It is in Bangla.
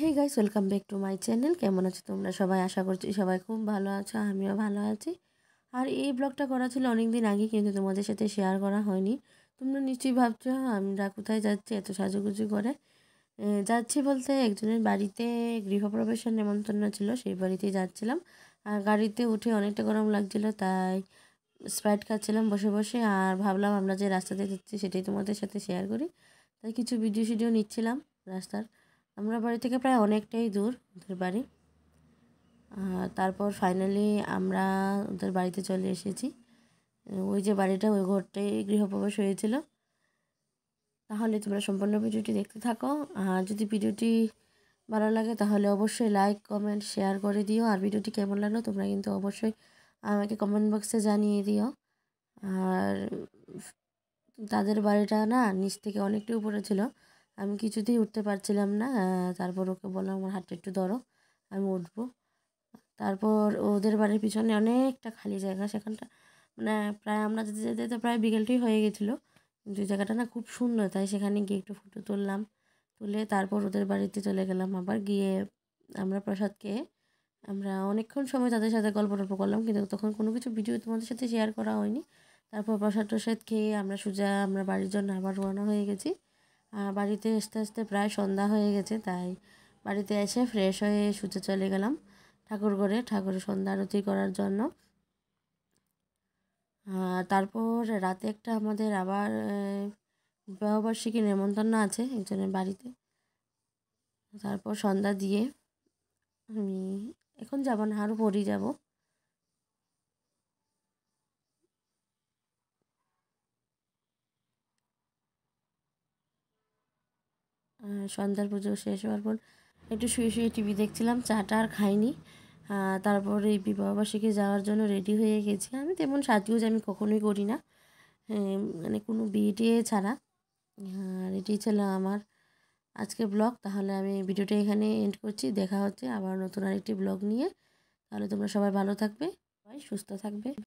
hey guys welcome back to my channel কেমন আছো তোমরা সবাই আশা করছি সবাই খুব ভালো আছো আমিও ভালো আছি আর এই ব্লগটা করা ছিল অনেক দিন আগে কিন্তু তোমাদের সাথে শেয়ার করা হয়নি তোমরা নিশ্চয়ই ভাবছো আমরা কোথায় যাচ্ছি এত সাজুগুজু করে যাচ্ছি বলতে একজনের বাড়িতে গৃহপ্রবেশের নেমন্তন্ন ছিল সেই বাড়িতেই যাচ্ছিলাম আর গাড়িতে উঠে অনেকটা গরম লাগছিল তাই স্প্রাইট খাচ্ছিলাম বসে বসে আর ভাবলাম আমরা যে রাস্তাতে যাচ্ছি সেটাই তোমাদের সাথে শেয়ার করি তাই কিছু ভিডিও সিডিও নিচ্ছিলাম রাস্তার আমরা বাড়ি থেকে প্রায় অনেকটাই দূর ওদের বাড়ি তারপর ফাইনালি আমরা ওদের বাড়িতে চলে এসেছি ওই যে বাড়িটা ওই ঘরটাই গৃহপ্রবেশ হয়েছিল তাহলে তোমরা সম্পূর্ণ ভিডিওটি দেখতে থাকো আর যদি ভিডিওটি ভালো লাগে তাহলে অবশ্যই লাইক কমেন্ট শেয়ার করে দিও আর ভিডিওটি কেমন লাগলো তোমরা কিন্তু অবশ্যই আমাকে কমেন্ট বক্সে জানিয়ে দিও আর তাদের বাড়িটা না নিচ থেকে অনেকটাই উপরে ছিল আমি কিছুতেই উঠতে পারছিলাম না তারপর ওকে বললাম আমার হাতটা একটু ধরো আমি উঠবো তারপর ওদের বাড়ির পিছনে অনেকটা খালি জায়গা সেখানটা মানে প্রায় আমরা যেতে যেতে যেতে প্রায় বিকেলটাই হয়ে গেছিলো কিন্তু জায়গাটা না খুব সুন্দর তাই সেখানে গিয়ে একটু ফটো তুললাম তুলে তারপর ওদের বাড়িতে চলে গেলাম আবার গিয়ে আমরা প্রসাদ খেয়ে আমরা অনেকক্ষণ সময় তাদের সাথে গল্প টল্প করলাম কিন্তু তখন কোনো কিছু ভিডিও তোমাদের সাথে শেয়ার করা হয়নি তারপর প্রসাদ টসাদ খেয়ে আমরা সোজা আমরা বাড়ির জন্য আবার রওনা হয়ে গেছি বাড়িতে আসতে আসতে প্রায় সন্ধ্যা হয়ে গেছে তাই বাড়িতে এসে ফ্রেশ হয়ে শুতে চলে গেলাম ঠাকুর ঘরে ঠাকুরের সন্ধ্যা আরতি করার জন্য তারপর রাতে একটা আমাদের আবার বিবাহবার্ষিকী নেমন্তন্ন আছে একজনের বাড়িতে তারপর সন্ধ্যা দিয়ে আমি এখন যাব না আরও পরই যাবো সন্ধ্যার পুজো শেষ হওয়ার পর একটু শুয়ে শুয়ে টিভি দেখছিলাম চাটা আর খাইনি তারপর এই বিবাহবার্ষিকে যাওয়ার জন্য রেডি হয়ে গেছি আমি তেমন যে আমি কখনোই করি না মানে কোনো বিয়ে ছাড়া আর এটি ছিল আমার আজকে ব্লগ তাহলে আমি ভিডিওটা এখানে এন্ড করছি দেখা হচ্ছে আবার নতুন আরেকটি ব্লগ নিয়ে তাহলে তোমরা সবাই ভালো থাকবে সবাই সুস্থ থাকবে